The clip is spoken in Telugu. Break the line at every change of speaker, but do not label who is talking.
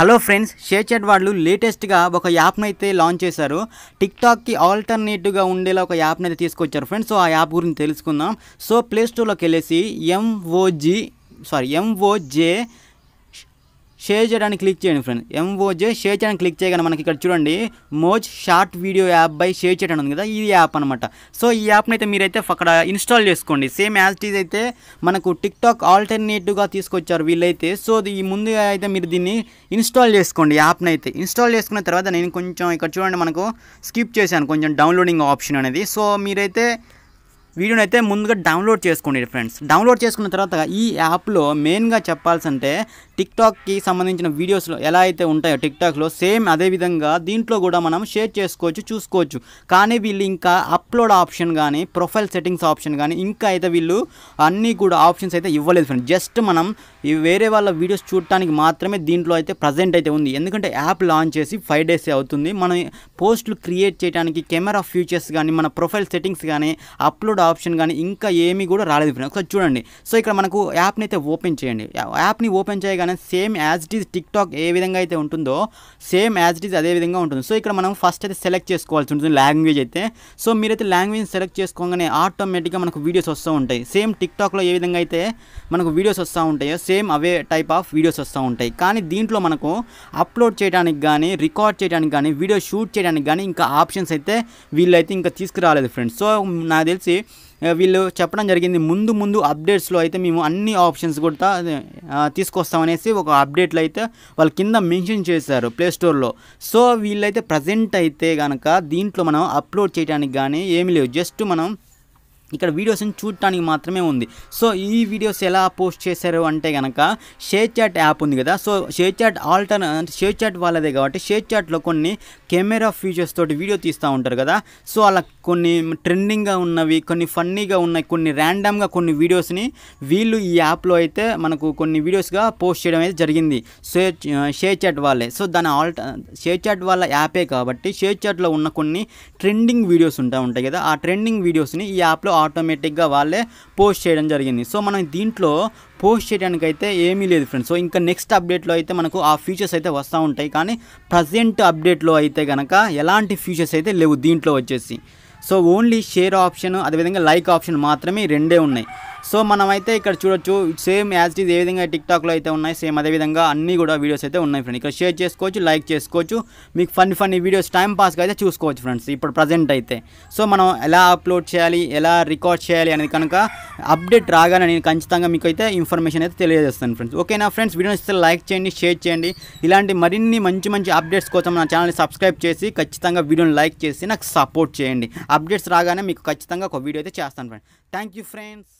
హలో ఫ్రెండ్స్ షేర్ చాట్ వాళ్ళు లేటెస్ట్గా ఒక యాప్ను అయితే లాంచ్ చేశారు టిక్టాక్కి ఆల్టర్నేటివ్గా ఉండేలా ఒక యాప్ని అయితే తీసుకొచ్చారు ఫ్రెండ్స్ సో ఆ యాప్ గురించి తెలుసుకుందాం సో ప్లే స్టోర్లోకి వెళ్ళేసి ఎంఓజీ సారీ ఎంఓజే షేర్ చేయడానికి క్లిక్ చేయండి ఫ్రెండ్స్ ఎంఓజే షేర్ చేయడానికి క్లిక్ చేయగానే మనకి ఇక్కడ చూడండి Moj short video app by share చేయడం ఉంది కదా ఈ యాప్ అనమాట సో ఈ యాప్ని అయితే మీరైతే అక్కడ ఇన్స్టాల్ చేసుకోండి సేమ్ యాజ్ టీజ్ అయితే మనకు టిక్టాక్ ఆల్టర్నేటివ్గా తీసుకొచ్చారు వీళ్ళైతే సో ఈ ముందు అయితే మీరు దీన్ని ఇన్స్టాల్ చేసుకోండి యాప్ని అయితే ఇన్స్టాల్ చేసుకున్న తర్వాత నేను కొంచెం ఇక్కడ చూడండి మనకు స్కిప్ చేశాను కొంచెం డౌన్లోడింగ్ ఆప్షన్ అనేది సో మీరైతే వీడియోని అయితే ముందుగా డౌన్లోడ్ చేసుకోండి ఫ్రెండ్స్ డౌన్లోడ్ చేసుకున్న తర్వాత ఈ యాప్లో మెయిన్గా చెప్పాల్సంటే టిక్టాక్కి సంబంధించిన వీడియోస్లో ఎలా అయితే ఉంటాయో టిక్టాక్లో సేమ్ అదేవిధంగా దీంట్లో కూడా మనం షేర్ చేసుకోవచ్చు చూసుకోవచ్చు కానీ వీళ్ళు ఇంకా అప్లోడ్ ఆప్షన్ కానీ ప్రొఫైల్ సెట్టింగ్స్ ఆప్షన్ కానీ ఇంకా అయితే వీళ్ళు అన్నీ కూడా ఆప్షన్స్ అయితే ఇవ్వలేదు ఫ్రెండ్స్ జస్ట్ మనం ఈ వేరే వాళ్ళ వీడియోస్ చూడటానికి మాత్రమే దీంట్లో అయితే ప్రజెంట్ అయితే ఉంది ఎందుకంటే యాప్ లాంచ్ చేసి ఫైవ్ డేస్ అవుతుంది మనం పోస్టులు క్రియేట్ చేయడానికి కెమెరా ఫ్యూచర్స్ కానీ మన ప్రొఫైల్ సెట్టింగ్స్ కానీ అప్లోడ్ ఆప్షన్ కానీ ఇంకా ఏమీ కూడా రాలేదు ఫ్రెండ్స్ ఒకసారి చూడండి సో ఇక్కడ మనకు యాప్ని అయితే ఓపెన్ చేయండి యాప్ని ఓపెన్ చేయగానే same as it is TikTok ఏ విధంగా అయితే ఉంటుందో సేమ్ యాజ్ ఇట్ ఈజ్ అదే విధంగా ఉంటుంది సో ఇక్కడ మనం ఫస్ట్ అయితే సెలెక్ట్ చేసుకోవాల్సి ఉంటుంది లాంగ్వేజ్ అయితే సో మీరైతే లాంగ్వేజ్ సెలెక్ట్ చేసుకోగానే ఆటోమేటిక్గా మనకు వీడియోస్ వస్తూ ఉంటాయి సేమ్ టిక్ టాక్లో ఏ విధంగా అయితే మనకు వీడియోస్ వస్తూ ఉంటాయో సేమ్ అవే టైప్ ఆఫ్ వీడియోస్ వస్తూ ఉంటాయి కానీ దీంట్లో మనకు అప్లోడ్ చేయడానికి కానీ రికార్డ్ చేయడానికి కానీ వీడియో షూట్ చేయడానికి కానీ ఇంకా ఆప్షన్స్ అయితే వీళ్ళైతే ఇంకా తీసుకురాలేదు ఫ్రెండ్స్ సో నాకు తెలిసి వీళ్ళు చెప్పడం జరిగింది ముందు ముందు అప్డేట్స్లో అయితే మేము అన్ని ఆప్షన్స్ కూడా తీసుకొస్తామనేసి ఒక అప్డేట్లు అయితే వాళ్ళ కింద మెన్షన్ చేశారు ప్లే స్టోర్లో సో వీళ్ళైతే ప్రజెంట్ అయితే కనుక దీంట్లో మనం అప్లోడ్ చేయడానికి కానీ ఏమీ లేవు జస్ట్ మనం ఇక్కడ వీడియోస్ని చూడటానికి మాత్రమే ఉంది సో ఈ వీడియోస్ ఎలా పోస్ట్ చేశారు అంటే కనుక షేర్ చాట్ యాప్ ఉంది కదా సో షేర్ చాట్ ఆల్టర్ అంటే షేర్ చాట్ వాళ్ళదే కాబట్టి షేర్ చాట్లో కొన్ని కెమెరా ఫీచర్స్ తోటి వీడియో తీస్తూ ఉంటారు కదా సో అలా కొన్ని ట్రెండింగ్గా ఉన్నవి కొన్ని ఫన్నీగా ఉన్నాయి కొన్ని ర్యాండమ్గా కొన్ని వీడియోస్ని వీళ్ళు ఈ యాప్లో అయితే మనకు కొన్ని వీడియోస్గా పోస్ట్ చేయడం అయితే జరిగింది సో షేర్ చాట్ వాళ్ళే సో దాని ఆల్ట షేర్ చాట్ వాళ్ళ యాపే కాబట్టి షేర్ చాట్లో ఉన్న కొన్ని ట్రెండింగ్ వీడియోస్ ఉంటా ఉంటాయి కదా ఆ ట్రెండింగ్ వీడియోస్ని ఈ యాప్లో ఆటోమేటిక్గా వాళ్ళే పోస్ట్ చేయడం జరిగింది సో మనం దీంట్లో పోస్ట్ చేయడానికైతే ఏమీ లేదు ఫ్రెండ్స్ సో ఇంకా నెక్స్ట్ అప్డేట్లో అయితే మనకు ఆ ఫీచర్స్ అయితే వస్తూ ఉంటాయి కానీ ప్రజెంట్ అప్డేట్లో అయితే కనుక ఎలాంటి ఫీచర్స్ అయితే లేవు దీంట్లో వచ్చేసి సో ఓన్లీ షేర్ ఆప్షన్ అదేవిధంగా లైక్ ఆప్షన్ మాత్రమే రెండే ఉన్నాయి సో మనమైతే ఇక్కడ చూడొచ్చు సేమ్ యాజ్ ఇట్ ఈజ్ ఏ విధంగా టిక్టాక్లో అయితే ఉన్నాయి సేమ్ అదేవిధంగా అన్నీ కూడా వీడియోస్ అయితే ఉన్నాయి ఫ్రెండ్స్ ఇక్కడ షేర్ చేసుకోవచ్చు లైక్ చేసుకోవచ్చు మీకు ఫన్నీ ఫన్నీ వీడియోస్ టైం పాస్గా అయితే చూసుకోవచ్చు ఫ్రెండ్స్ ఇప్పుడు ప్రజెంట్ అయితే సో మనం ఎలా అప్లోడ్ చేయాలి ఎలా రికార్డ్ చేయాలి అనేది కనుక అప్డేట్ రాగానే నేను ఖచ్చితంగా మీకు అయితే ఇన్ఫర్మేషన్ అయితే తెలియజేస్తాను ఫ్రెండ్స్ ఓకేనా ఫ్రెండ్స్ వీడియోస్ ఇస్తే లైక్ చేయండి షేర్ చేయండి ఇలాంటి మరిన్ని మంచి మంచి అప్డేట్స్ కోసం నా ఛానల్ని సబ్స్క్రైబ్ చేసి ఖచ్చితంగా వీడియోని లైక్ చేసి నాకు సపోర్ట్ చేయండి అప్డేట్స్ రాగానే మీకు ఖచ్చితంగా ఒక వీడియో అయితే చేస్తాను ఫ్రెండ్స్ థ్యాంక్ యూ ఫ్రెండ్స్